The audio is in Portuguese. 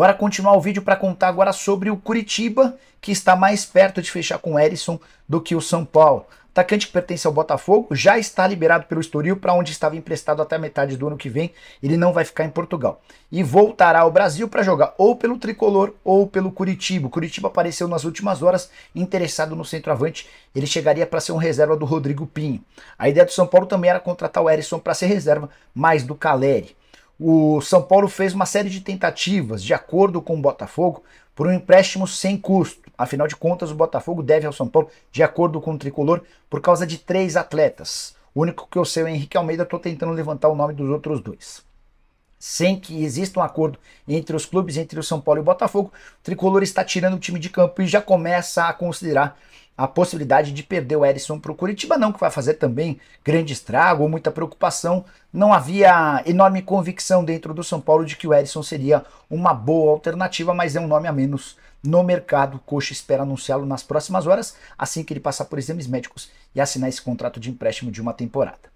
Bora continuar o vídeo para contar agora sobre o Curitiba, que está mais perto de fechar com o Erisson do que o São Paulo. atacante que pertence ao Botafogo já está liberado pelo Estoril, para onde estava emprestado até metade do ano que vem. Ele não vai ficar em Portugal. E voltará ao Brasil para jogar ou pelo Tricolor ou pelo Curitiba. Curitiba apareceu nas últimas horas interessado no centroavante. Ele chegaria para ser um reserva do Rodrigo Pinho. A ideia do São Paulo também era contratar o Erisson para ser reserva mais do Caleri o São Paulo fez uma série de tentativas, de acordo com o Botafogo, por um empréstimo sem custo. Afinal de contas, o Botafogo deve ao São Paulo, de acordo com o tricolor, por causa de três atletas. O único que eu sei é o Henrique Almeida, estou tentando levantar o nome dos outros dois. Sem que exista um acordo entre os clubes, entre o São Paulo e o Botafogo, o tricolor está tirando o time de campo e já começa a considerar a possibilidade de perder o Erisson para o Curitiba, não que vai fazer também grande estrago, ou muita preocupação. Não havia enorme convicção dentro do São Paulo de que o Erisson seria uma boa alternativa, mas é um nome a menos no mercado. Coxa espera anunciá-lo nas próximas horas, assim que ele passar por exames médicos e assinar esse contrato de empréstimo de uma temporada.